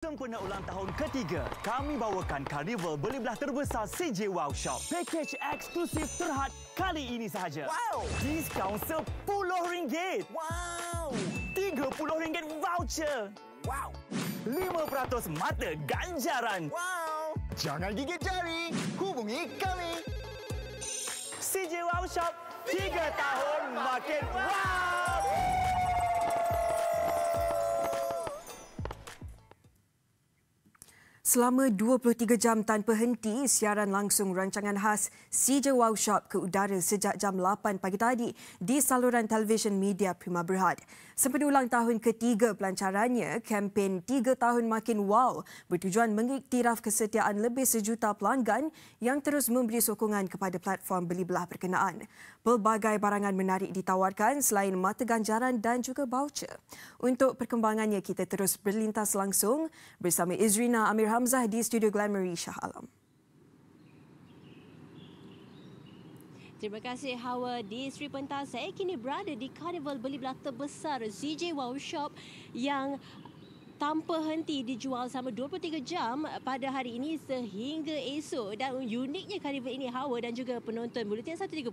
Sempena ulang tahun ketiga, kami bawakan Carnival beli belah terbesar CJ Wow Shop. Package eksklusif terhad kali ini sahaja. Wow! Diskaun RM10. Wow! RM30 voucher. Wow! 5% mata ganjaran. Wow! Jangan gigit jari. Hubungi kami. CJ Wow Shop, 3 tahun makin wow! Selama 23 jam tanpa henti, siaran langsung rancangan khas CJ Wow Shop ke udara sejak jam 8 pagi tadi di saluran televisyen media Prima Berhad. Sempena ulang tahun ketiga pelancarannya, kempen 3 tahun makin wow bertujuan mengiktiraf kesetiaan lebih sejuta pelanggan yang terus memberi sokongan kepada platform beli belah berkenaan. Pelbagai barangan menarik ditawarkan selain mata ganjaran dan juga voucher. Untuk perkembangannya, kita terus berlintas langsung bersama Izrina Amirham Hamzah di studio Glamoury Shah Alam. Terima kasih Hawa di Sri Pentas. Saya kini berada di Carnival Beli Belah terbesar ZJ Wow Shop yang tanpa henti dijual selama 23 jam pada hari ini sehingga esok dan uniknya karnival ini Hawa dan juga penonton Bulutin 130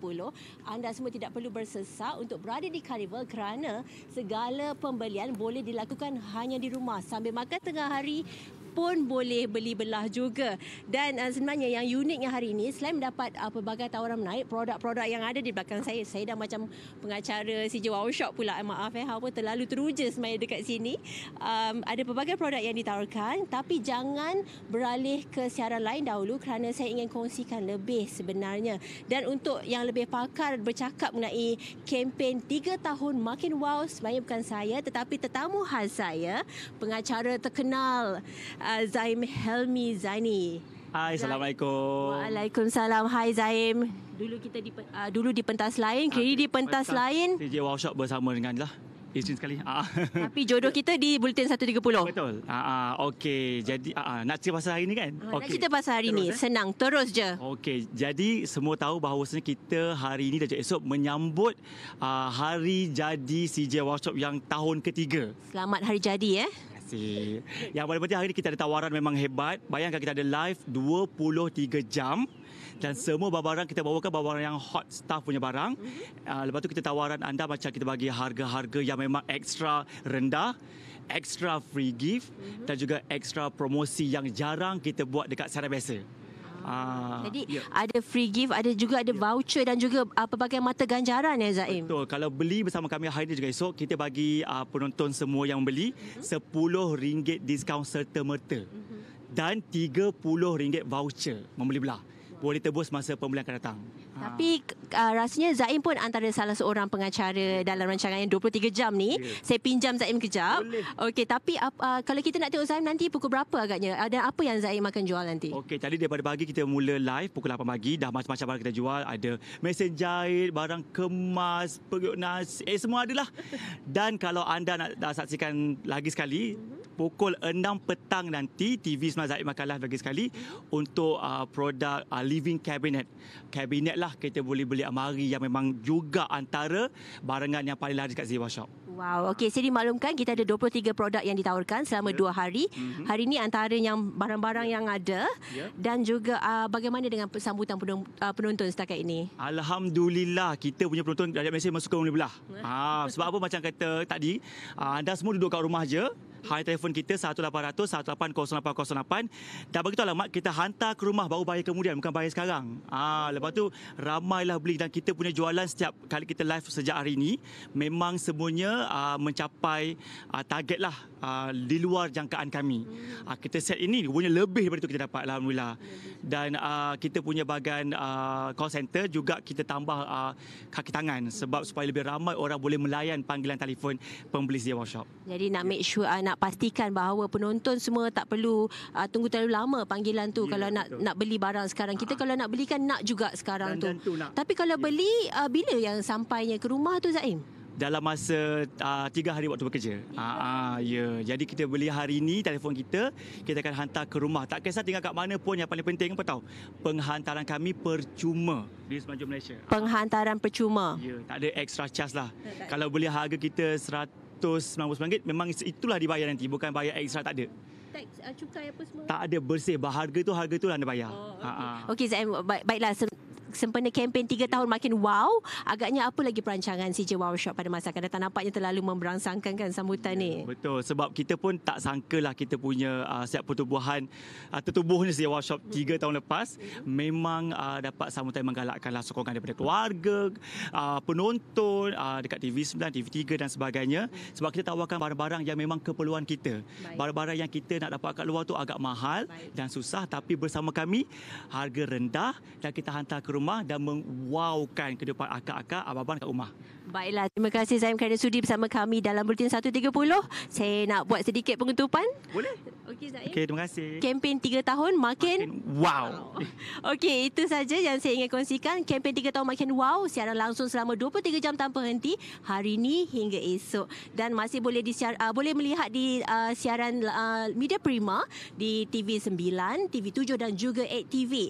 anda semua tidak perlu bersesak untuk berada di karnival kerana segala pembelian boleh dilakukan hanya di rumah sambil makan tengah hari pun boleh beli belah juga. Dan uh, sebenarnya yang uniknya hari ini selain mendapat uh, pelbagai tawaran menarik produk-produk yang ada di belakang saya. Saya dah macam pengacara CJ Wow Shop pula. Eh, maaf eh apa terlalu teruja semaya dekat sini. Um, ada pelbagai produk yang ditawarkan tapi jangan beralih ke siaran lain dahulu kerana saya ingin kongsikan lebih sebenarnya. Dan untuk yang lebih pakar bercakap mengenai kempen 3 tahun makin wow sebenarnya bukan saya tetapi tetamu khas saya pengacara terkenal uh, Zaim Helmi Zaini. Hai, Assalamualaikum. Waalaikumsalam. Hai Zaim. Dulu kita di uh, dulu di pentas lain, kini ah, di pentas lain. DJ workshop bersama dengan lah. Izin eh, sekali. Ah. Tapi jodoh kita di Bulletin 130. Betul. Uh, ah, uh, ah. okay. Jadi, uh, nak cerita pasal hari ini kan? Uh, okay. Nak cerita pasal hari ini. Eh? Senang. Terus je. Okay. Jadi, semua tahu bahawa kita hari ini dan esok menyambut uh, hari jadi CJ Workshop yang tahun ketiga. Selamat hari jadi eh kasih. Ya, pada petang hari ini kita ada tawaran memang hebat. Bayangkan kita ada live 23 jam dan semua barang-barang kita bawakan barang-barang yang hot staff punya barang. Uh, lepas tu kita tawaran anda macam kita bagi harga-harga yang memang extra rendah extra free gift mm-hmm. dan juga extra promosi yang jarang kita buat dekat secara biasa. Ah, Jadi yeah. ada free gift, ada juga ada yeah. voucher dan juga uh, pelbagai mata ganjaran ya Zaim. Betul. Kalau beli bersama kami hari ini juga esok, kita bagi uh, penonton semua yang beli mm-hmm. RM10 diskaun serta-merta. Mm-hmm. Dan RM30 voucher membeli belah. Wow. Boleh tebus masa pembelian akan datang. Ha. Tapi uh, rasanya Zain pun antara salah seorang pengacara dalam rancangan yang 23 jam ni. Yeah. Saya pinjam Zain kejap. Okey, tapi uh, uh, kalau kita nak tengok Zain nanti pukul berapa agaknya? Uh, apa yang Zain akan jual nanti? Okey, tadi daripada pagi kita mula live pukul 8 pagi. Dah macam-macam barang kita jual. Ada mesin jahit, barang kemas, periuk nasi. Eh, semua adalah. dan kalau anda nak dah saksikan lagi sekali, pukul 6 petang nanti TV Sembilan Zaim akan live lagi sekali untuk uh, produk uh, Living Cabinet. Cabinet lah lah kita boleh beli amari yang memang juga antara barangan yang paling laris kat Ziva Shop. Wow, okey. Jadi maklumkan kita ada 23 produk yang ditawarkan selama yeah. dua hari. Mm-hmm. Hari ini antara yang barang-barang ya. yang ada yeah. dan juga uh, bagaimana dengan sambutan ah, penonton setakat ini? Alhamdulillah, kita punya penonton dari Malaysia masuk ke Malaysia. Ah, sebab apa macam kata tadi, uh, anda semua duduk kat rumah je, Hari telefon kita 1800-180808. Dah beritahu alamat, kita hantar ke rumah baru bayar kemudian, bukan bayar sekarang. Ah, lepas tu, ramailah beli dan kita punya jualan setiap kali kita live sejak hari ini. Memang semuanya uh, mencapai uh, target lah uh, di luar jangkaan kami. Hmm. Uh, kita set ini, punya lebih daripada itu kita dapat, Alhamdulillah. Dan uh, kita punya bagian uh, call center juga kita tambah uh, kaki tangan sebab supaya lebih ramai orang boleh melayan panggilan telefon pembeli Zia Workshop. Jadi nak ya. make sure anda nak pastikan bahawa penonton semua tak perlu uh, tunggu terlalu lama panggilan tu yeah, kalau betul. nak nak beli barang sekarang. Kita uh-huh. kalau nak belikan nak juga sekarang dan, tu. Dan tu Tapi kalau ya. beli uh, bila yang sampainya ke rumah tu Zaim? dalam masa uh, tiga hari waktu bekerja. Ya. Uh, uh, yeah. Jadi kita beli hari ini telefon kita, kita akan hantar ke rumah. Tak kisah tinggal kat mana pun yang paling penting apa tahu? Penghantaran kami percuma di semenanjung Malaysia. Penghantaran percuma. Ya, yeah, tak ada extra charge lah. Tak, tak. Kalau beli harga kita 100 RM199 memang itulah dibayar nanti bukan bayar ekstra tak ada eh, tak ada bersih berharga tu harga tu lah anda bayar oh, ha, okey ha. okay, Zain baiklah sempena kempen tiga tahun makin wow. Agaknya apa lagi perancangan CJ Wow Shop pada masa akan datang? Nampaknya terlalu memberangsangkan kan sambutan yeah, Betul. Sebab kita pun tak sangka lah kita punya uh, siap pertubuhan uh, tertubuhnya CJ Wow Shop 3 tahun lepas. Memang uh, dapat sambutan menggalakkan lah sokongan daripada keluarga, uh, penonton uh, dekat TV9, TV3 dan sebagainya. Sebab kita tawarkan barang-barang yang memang keperluan kita. Barang-barang yang kita nak dapat kat luar tu agak mahal Baik. dan susah. Tapi bersama kami harga rendah dan kita hantar ke rumah rumah dan mewaukan kedepan akak-akak abang-abang kat rumah. Baiklah, terima kasih Zaim kerana sudi bersama kami dalam Bulletin 130. Saya nak buat sedikit pengetupan. Boleh. Okey Zaim. Okey, terima kasih. Kempen 3 tahun makin, makin wow. wow. Okey, itu saja yang saya ingin kongsikan. Kempen 3 tahun makin wow siaran langsung selama 23 jam tanpa henti hari ini hingga esok dan masih boleh di siar uh, boleh melihat di uh, siaran uh, Media Prima di TV 9, TV 7 dan juga 8 TV.